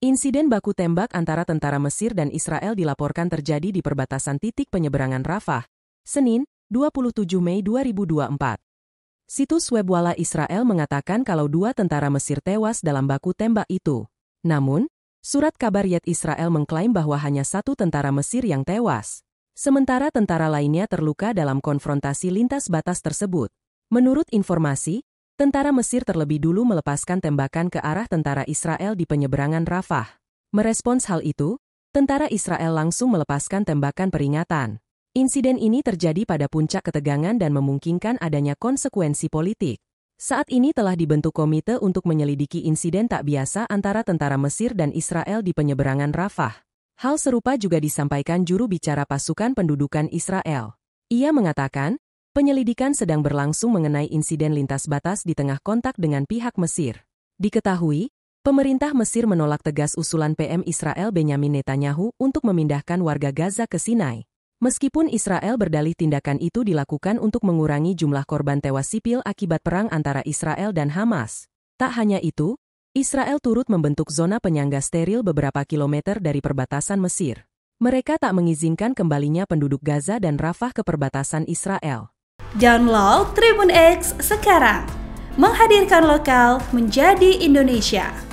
Insiden baku tembak antara tentara Mesir dan Israel dilaporkan terjadi di perbatasan titik penyeberangan Rafah, Senin, 27 Mei 2024. Situs web Wala Israel mengatakan kalau dua tentara Mesir tewas dalam baku tembak itu. Namun, surat kabar Yet Israel mengklaim bahwa hanya satu tentara Mesir yang tewas. Sementara tentara lainnya terluka dalam konfrontasi lintas batas tersebut. Menurut informasi, tentara Mesir terlebih dulu melepaskan tembakan ke arah tentara Israel di penyeberangan Rafah. Merespons hal itu, tentara Israel langsung melepaskan tembakan peringatan. Insiden ini terjadi pada puncak ketegangan dan memungkinkan adanya konsekuensi politik. Saat ini telah dibentuk komite untuk menyelidiki insiden tak biasa antara tentara Mesir dan Israel di penyeberangan Rafah. Hal serupa juga disampaikan juru bicara pasukan pendudukan Israel. Ia mengatakan, penyelidikan sedang berlangsung mengenai insiden lintas batas di tengah kontak dengan pihak Mesir. Diketahui, pemerintah Mesir menolak tegas usulan PM Israel Benyamin Netanyahu untuk memindahkan warga Gaza ke Sinai. Meskipun Israel berdalih tindakan itu dilakukan untuk mengurangi jumlah korban tewas sipil akibat perang antara Israel dan Hamas. Tak hanya itu, Israel turut membentuk zona penyangga steril beberapa kilometer dari perbatasan Mesir. Mereka tak mengizinkan kembalinya penduduk Gaza dan Rafah ke perbatasan Israel. Download Tribun X sekarang. Menghadirkan lokal menjadi Indonesia.